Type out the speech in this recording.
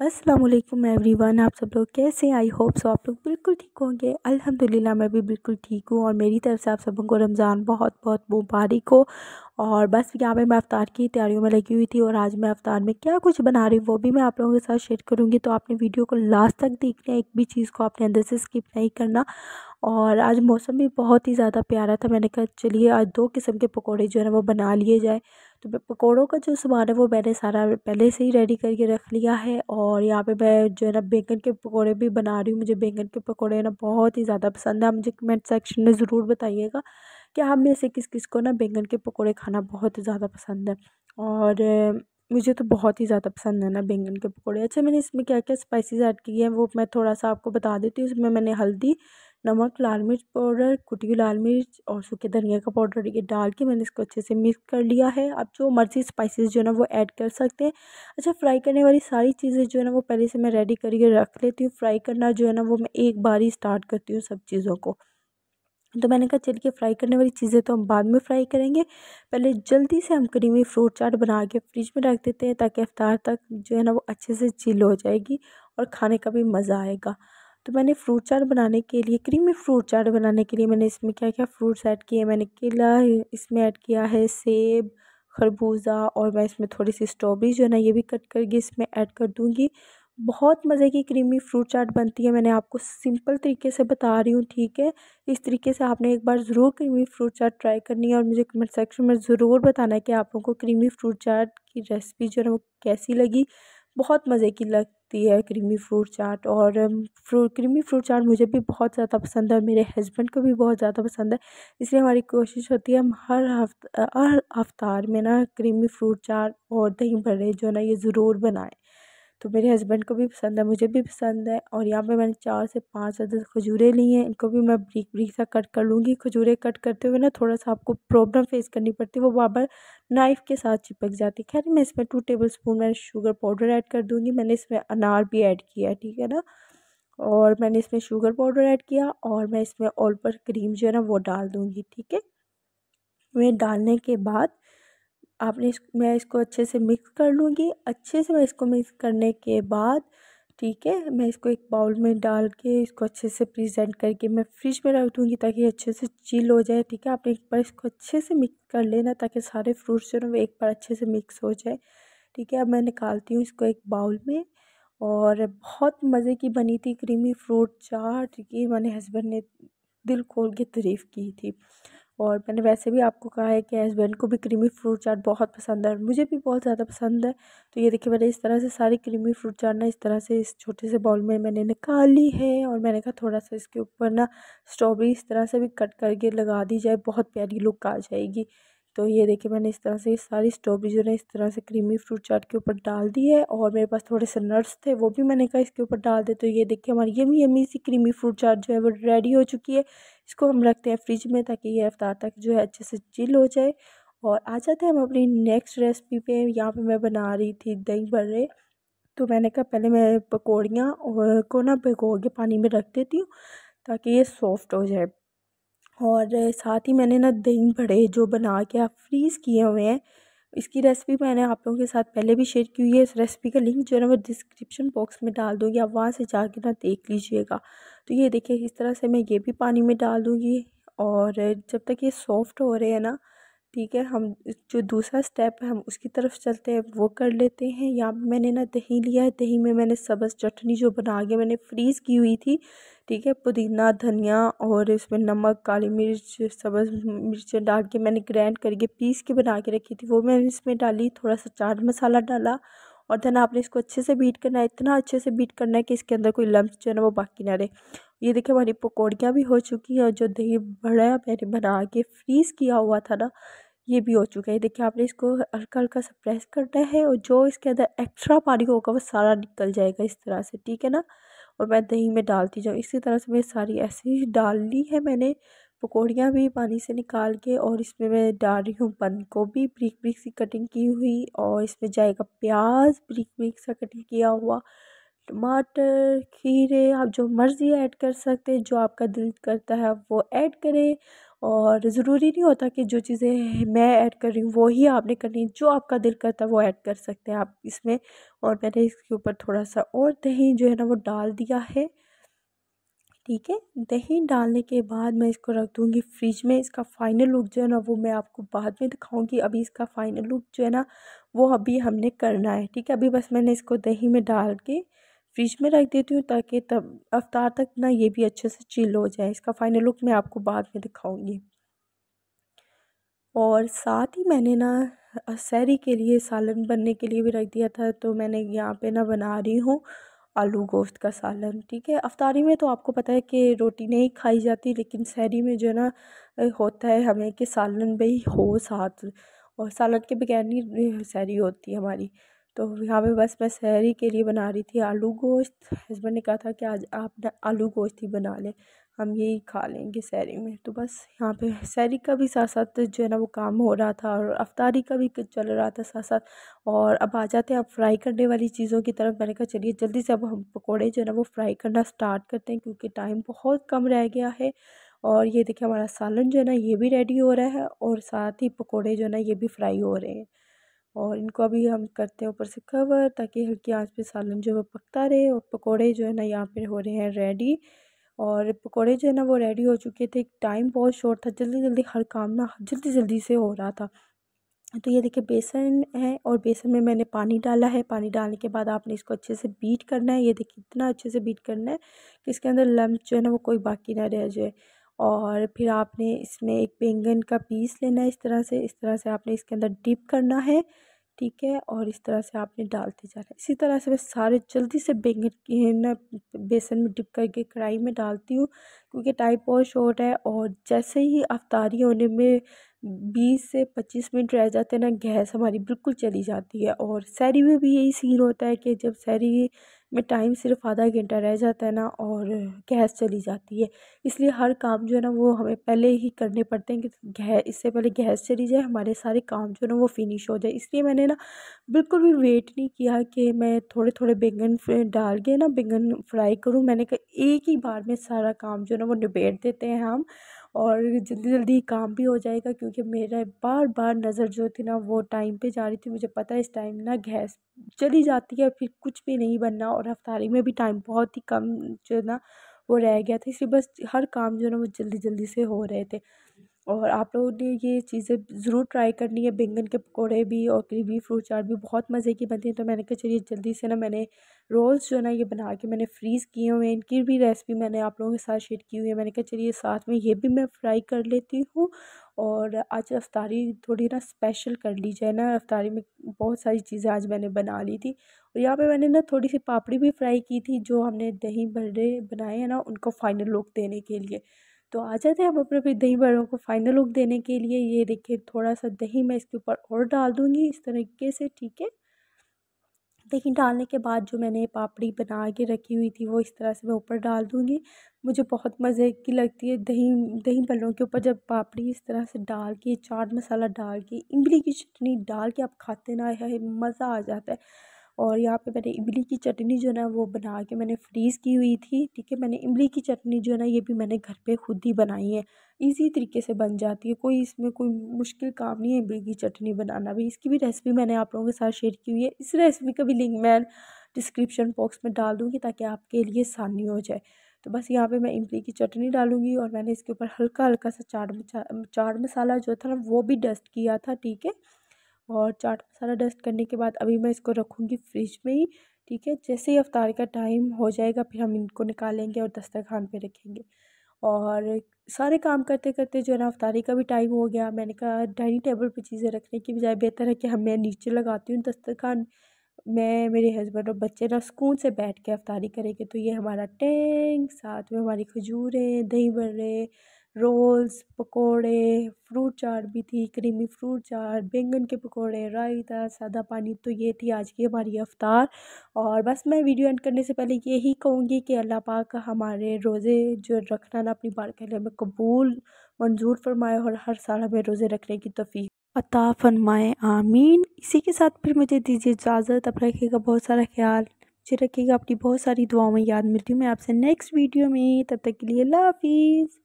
Aslam everyone आप सब लोग कैसे आई होप सो आप लोग बिल्कुल ठीक होंगे अल्हम्दुलिल्लाह मैं भी बिल्कुल ठीक हूँ और मेरी तरफ से आप सबों को रमज़ान बहुत बहुत मुबारक हो और बस यहाँ पे मैं अवतार की तैयारियों में लगी हुई थी और आज मैं अवतार में क्या कुछ बना रही हूँ वो भी मैं आप लोगों के साथ शेयर करूँगी तो आपने वीडियो को लास्ट तक देखना एक भी चीज़ को आपने अंदर से स्किप नहीं करना और आज मौसम भी बहुत ही ज़्यादा प्यारा था मैंने कहा चलिए आज दो किस्म के पकौड़े जो है ना वो बना लिए जाए तो पकौड़ों का जो सामान है वो मैंने सारा पहले से ही रेडी करके रख लिया है और यहाँ पे मैं जो है ना बैंगन के पकौड़े भी बना रही हूँ मुझे बैंगन के पकौड़े ना बहुत ही ज़्यादा पसंद है मुझे कमेंट सेक्शन में ज़रूर बताइएगा कि हम हाँ, में से किस किस को ना बैंगन के पकौड़े खाना बहुत ज़्यादा पसंद है और मुझे तो बहुत ही ज़्यादा पसंद है ना बैंगन के पकौड़े अच्छा मैंने इसमें क्या क्या स्पाइसेस ऐड किए हैं वो मैं थोड़ा सा आपको बता देती हूँ इसमें मैंने हल्दी नमक लाल मिर्च पाउडर कुटी हुई लाल मिर्च और सूखे धनिया का पाउडर ये डाल के मैंने इसको अच्छे से मिक्स कर लिया है आप जो मर्जी स्पाइसेस जो है ना वो ऐड कर सकते हैं अच्छा फ्राई करने वाली सारी चीज़ें जो है ना वो पहले से मैं रेडी करके रख लेती हूँ फ्राई करना जो है ना वो मैं एक बार ही स्टार्ट करती हूँ सब चीज़ों को तो मैंने कहा चलिए फ्राई करने वाली चीज़ें तो हम बाद में फ्राई करेंगे पहले जल्दी से हम क्रीमी फ्रूट चाट बना के फ्रिज में रख देते हैं ताकि अफ्तार तक जो है ना वो अच्छे से चिल हो जाएगी और खाने का भी मज़ा आएगा तो मैंने फ्रूट चाट बनाने के लिए क्रीमी फ्रूट चाट बनाने के लिए मैंने इसमें क्या क्या फ्रूट्स ऐड किए मैंने केला इसमें ऐड किया है सेब खरबूजा और मैं इसमें थोड़ी सी स्ट्रॉबेरी जो है ना ये भी कट करके इसमें ऐड कर दूँगी बहुत मज़े की क्रीमी फ्रूट चाट बनती है मैंने आपको सिंपल तरीके से बता रही हूँ ठीक है इस तरीके से आपने एक बार ज़रूर क्रीमी फ्रूट चाट ट्राई करनी है और मुझे कमेंट सेक्शन में ज़रूर बताना है कि आप लोगों को क्रीमी फ्रूट चाट की रेसिपी जो है वो कैसी लगी बहुत मज़े की लगती है क्रीमी फ्रूट चाट और फ्रू क्रीमी फ्रूट चाट मुझे भी बहुत ज़्यादा पसंद है मेरे हस्बैंड को भी बहुत ज़्यादा पसंद है इसलिए हमारी कोशिश होती है हम हर हफ्ता हर अवतार में ना क्रीमी फ्रूट चाट और दही बड़े जो है ना ये ज़रूर बनाएं तो मेरे हस्बैंड को भी पसंद है मुझे भी पसंद है और यहाँ पे मैंने चार से पाँच या खजूरें ली हैं इनको भी मैं ब्रीक ब्रीक सा कट कर लूँगी खजूरें कट करते हुए ना थोड़ा सा आपको प्रॉब्लम फेस करनी पड़ती है वो बार नाइफ़ के साथ चिपक जाती खैर मैं इसमें टू टेबल स्पून मैंने शुगर पाउडर ऐड कर दूँगी मैंने इसमें अनार भी ऐड किया है ठीक है ना और मैंने इसमें शुगर पाउडर ऐड किया और मैं इसमें ऑल पर क्रीम जो है ना वो डाल दूँगी ठीक है मैं डालने के बाद आपने इस मैं इसको अच्छे से मिक्स कर लूँगी अच्छे से मैं इसको मिक्स करने के बाद ठीक है मैं इसको एक बाउल में डाल के इसको अच्छे से प्रेजेंट करके मैं फ्रिज में रख दूँगी ताकि अच्छे से चिल हो जाए ठीक है आपने एक बार इसको अच्छे से मिक्स कर लेना ताकि सारे फ्रूट्स जो है वो एक बार अच्छे से मिक्स हो जाए ठीक है अब मैं निकालती हूँ इसको एक बाउल में और बहुत मज़े की बनी थी क्रीमी फ्रूट चाट की मैंने हस्बैंड ने दिल खोल के तारीफ़ की थी और मैंने वैसे भी आपको कहा है कि हस्बैंड को भी क्रीमी फ्रूट चाट बहुत पसंद है और मुझे भी बहुत ज़्यादा पसंद है तो ये देखिए मैंने इस तरह से सारी क्रीमी फ्रूट चाट ना इस तरह से इस छोटे से बाउल में मैंने निकाली है और मैंने कहा थोड़ा सा इसके ऊपर ना स्ट्रॉबेरी इस तरह से भी कट करके लगा दी जाए बहुत प्यारी लुक आ जाएगी तो ये देखिए मैंने इस तरह से सारी स्ट्रॉबेरी जो है इस तरह से क्रीमी फ्रूट चाट के ऊपर डाल दी है और मेरे पास थोड़े से नट्स थे वो भी मैंने कहा इसके ऊपर डाल दे तो ये देखिए हमारी यमी यमी सी क्रीमी फ्रूट चाट जो है वो रेडी हो चुकी है इसको हम रखते हैं फ्रिज में ताकि ये रफ्तार तक जो है अच्छे से चिल हो जाए और आ जाते हैं हम अपनी नेक्स्ट रेसिपी पे यहाँ पर मैं बना रही थी दही बड़े तो मैंने कहा पहले मैं पकौड़ियाँ को ना भिगो के पानी में रख देती हूँ ताकि ये सॉफ्ट हो जाए और साथ ही मैंने ना दही बड़े जो बना के आप फ्रीज़ किए हुए हैं इसकी रेसिपी मैंने आप लोगों के साथ पहले भी शेयर की हुई है इस रेसिपी का लिंक जो है ना मैं डिस्क्रिप्शन बॉक्स में डाल दूँगी आप वहाँ से जाके ना देख लीजिएगा तो ये देखिए इस तरह से मैं ये भी पानी में डाल दूँगी और जब तक ये सॉफ्ट हो रहे हैं ना ठीक है हम जो दूसरा स्टेप है हम उसकी तरफ चलते हैं वो कर लेते हैं यहाँ पर मैंने ना दही लिया है दही में मैंने सब्ज़ चटनी जो बना के मैंने फ्रीज़ की हुई थी ठीक है पुदीना धनिया और इसमें नमक काली मिर्च सब्ज़ मिर्च डाल के मैंने ग्रैंड करके पीस के बना के रखी थी वो मैंने इसमें डाली थोड़ा सा चाट मसाला डाला और देन आपने इसको अच्छे से बीट करना है इतना अच्छे से बीट करना है कि इसके अंदर कोई लम्स जो है ना वो बाकी ना रहे ये देखिए हमारी पकौड़ियाँ भी हो चुकी हैं और जो दही बड़ा मैंने बना के फ्रीज़ किया हुआ था ना ये भी हो चुका है देखिए आपने इसको हल्का हल्का सा प्रेस करना है और जो इसके अंदर एक्स्ट्रा पानी होगा वो सारा निकल जाएगा इस तरह से ठीक है ना और मैं दही में डालती जाऊँ इसी तरह से मैं सारी ऐसे ही डाल ली है मैंने पकौड़ियाँ भी पानी से निकाल के और इसमें मैं डाल रही हूँ बंद गोभी ब्रिक ब्रिक सी कटिंग की हुई और इसमें जाएगा प्याज ब्रिक ब्रिक सा कटिंग किया हुआ टमाटर खीरे आप जो मर्ज़ी ऐड कर सकते हैं जो आपका दिल करता है वो ऐड करें और ज़रूरी नहीं होता कि जो चीज़ें मैं ऐड कर रही हूँ वो ही आपने करनी जो आपका दिल करता है वो ऐड कर सकते हैं आप इसमें और मैंने इसके ऊपर थोड़ा सा और दही जो है ना वो डाल दिया है ठीक है दही डालने के बाद मैं इसको रख दूँगी फ्रिज में इसका फाइनल लुक जो है ना वो मैं आपको बाद में दिखाऊँगी अभी इसका फाइनल लुक जो है ना वो अभी हमने करना है ठीक है अभी बस मैंने इसको दही में डाल के फ्रिज में रख देती हूँ ताकि तब अवतार तक ना ये भी अच्छे से चिल हो जाए इसका फाइनल लुक मैं आपको बाद में दिखाऊँगी और साथ ही मैंने ना सैरी के लिए सालन बनने के लिए भी रख दिया था तो मैंने यहाँ पे ना बना रही हूँ आलू गोश्त का सालन ठीक है अफ्तारी में तो आपको पता है कि रोटी नहीं खाई जाती लेकिन सहरी में जो है ना होता है हमें कि सालन भाई हो साथ और सालन के बगैर नहीं सहरी होती हमारी तो यहाँ पे बस मैं सहरी के लिए बना रही थी आलू गोश्त हस्बैंड ने कहा था कि आज आप आलू गोश्त ही बना लें हम यही खा लेंगे सैरी में तो बस यहाँ पे सैरी का भी साथ साथ जो है ना वो काम हो रहा था और अफ्तारी का भी चल रहा था साथ साथ और अब आ जाते हैं अब फ्राई करने वाली चीज़ों की तरफ मैंने कहा चलिए जल्दी से अब हम पकौड़े जो है ना वो फ्राई करना स्टार्ट करते हैं क्योंकि टाइम बहुत कम रह गया है और ये देखिए हमारा सालन जो है ना ये भी रेडी हो रहा है और साथ ही पकौड़े जो है ना ये भी फ्राई हो रहे हैं और इनको अभी हम करते हैं ऊपर से कवर ताकि हल्की आँच पे सालन जो है पकता रहे और पकौड़े जो है ना यहाँ पर हो रहे हैं रेडी और पकौड़े जो है ना वो रेडी हो चुके थे टाइम बहुत शॉर्ट था जल्दी जल्दी हर काम ना जल्दी जल्दी से हो रहा था तो ये देखिए बेसन है और बेसन में मैंने पानी डाला है पानी डालने के बाद आपने इसको अच्छे से बीट करना है ये देखिए इतना अच्छे से बीट करना है कि इसके अंदर लम्ब जो है ना वो कोई बाकी ना रह जाए और फिर आपने इसमें एक बैंगन का पीस लेना है इस तरह से इस तरह से आपने इसके अंदर डिप करना है ठीक है और इस तरह से आपने डालते जाना है इसी तरह से मैं सारे जल्दी से बैंगन बेसन में डिप करके कढ़ाई में डालती हूँ क्योंकि टाइम बहुत शॉर्ट है और जैसे ही अफ्तारी होने में बीस से पच्चीस मिनट रह जाते हैं ना गैस हमारी बिल्कुल चली जाती है और सैरी में भी यही सीन होता है कि जब सैरी में टाइम सिर्फ आधा घंटा रह जाता है ना और गैस चली जाती है इसलिए हर काम जो है ना वो हमें पहले ही करने पड़ते हैं कि इससे पहले गैस चली जाए हमारे सारे काम जो है ना वो फिनिश हो जाए इसलिए मैंने ना बिल्कुल भी वेट नहीं किया कि मैं थोड़े थोड़े बैंगन डाल के ना बैंगन फ्राई करूँ मैंने कहा एक ही बार में सारा काम जो है ना वो निबेट देते हैं हम और जल्दी जल्दी काम भी हो जाएगा क्योंकि मेरा बार बार नज़र जो थी ना वो टाइम पे जा रही थी मुझे पता है इस टाइम ना गैस चली जाती है फिर कुछ भी नहीं बनना और रफ्तारी में भी टाइम बहुत ही कम जो है ना वो रह गया था इसलिए बस हर काम जो है ना वो जल्दी जल्दी से हो रहे थे और आप लोगों ने ये चीज़ें ज़रूर ट्राई करनी है बैंगन के पकौड़े भी और क्रीमी फ्रूट चाट भी बहुत मज़े की बनती है तो मैंने कहा चलिए जल्दी से ना मैंने रोल्स जो ना ये बना के मैंने फ्रीज़ किए हुए हैं इनकी भी रेसिपी मैंने आप लोगों के साथ शेयर की हुई है मैंने कहा चलिए साथ में ये भी मैं फ्राई कर लेती हूँ और आज अफ्तारी थोड़ी ना स्पेशल कर ली जाए ना अफ्तारी में बहुत सारी चीज़ें आज मैंने बना ली थी और यहाँ पे मैंने ना थोड़ी सी पापड़ी भी फ्राई की थी जो हमने दही भरे बनाए हैं ना उनको फाइनल लुक देने के लिए तो आ जाते हैं अब अपने फिर दही बड़ों को फाइनल लुक देने के लिए ये देखिए थोड़ा सा दही मैं इसके ऊपर और डाल दूँगी इस तरीके से ठीक है दही डालने के बाद जो मैंने पापड़ी बना के रखी हुई थी वो इस तरह से मैं ऊपर डाल दूँगी मुझे बहुत मज़े की लगती है दही दही बल्लों के ऊपर जब पापड़ी इस तरह से डाल के चाट मसाला डाल के इमली की चटनी डाल के आप खाते ना है मज़ा आ जाता है और यहाँ पे मैंने इमली की चटनी जो है ना वो बना के मैंने फ्रीज़ की हुई थी ठीक है मैंने इमली की चटनी जो है ना ये भी मैंने घर पे खुद ही बनाई है इजी तरीके से बन जाती है कोई इसमें कोई मुश्किल काम नहीं है इमली की चटनी बनाना भी इसकी भी रेसिपी मैंने आप लोगों के साथ शेयर की हुई है इस रेसिपी का भी लिंक मैं डिस्क्रिप्शन बॉक्स में डाल दूँगी ताकि आपके लिए आसानी हो जाए तो बस यहाँ पे मैं इमली की चटनी डालूंगी और मैंने इसके ऊपर हल्का हल्का सा चाट चाट मसाला जो था ना वो भी डस्ट किया था ठीक है और चाट मसाला डस्ट करने के बाद अभी मैं इसको रखूँगी फ्रिज में ही ठीक है जैसे ही अवतार का टाइम हो जाएगा फिर हम इनको निकालेंगे और दस्तरखान पे रखेंगे और सारे काम करते करते जो है ना अफ्तारी का भी टाइम हो गया मैंने कहा डाइनिंग टेबल पे चीज़ें रखने की बजाय बेहतर है कि हम मैं नीचे लगाती हूँ दस्तरखान मैं मेरे हस्बैंड और बच्चे ना सुकून से बैठ के अफ्तारी करेंगे तो ये हमारा टैंक साथ में हमारी खजूरें दही बड़े रोल्स पकोड़े फ्रूट चाट भी थी क्रीमी फ्रूट चाट बैंगन के पकोड़े रायता सादा पानी तो ये थी आज की हमारी अफ्तार और बस मैं वीडियो एंड करने से पहले यही कहूँगी कि अल्लाह पाक हमारे रोज़े जो रखना ना अपनी बार कहले में कबूल मंजूर फरमाए और हर साल हमें रोज़े रखने की तफ़ी अता फरमाए आमीन इसी के साथ फिर मुझे दीजिए इजाज़त अब रखिएगा बहुत सारा ख्याल मुझे रखिएगा आपकी बहुत सारी दुआओं में याद मिलती हूँ मैं आपसे नेक्स्ट वीडियो में तब तक के लिए अल्लाह हाफिज़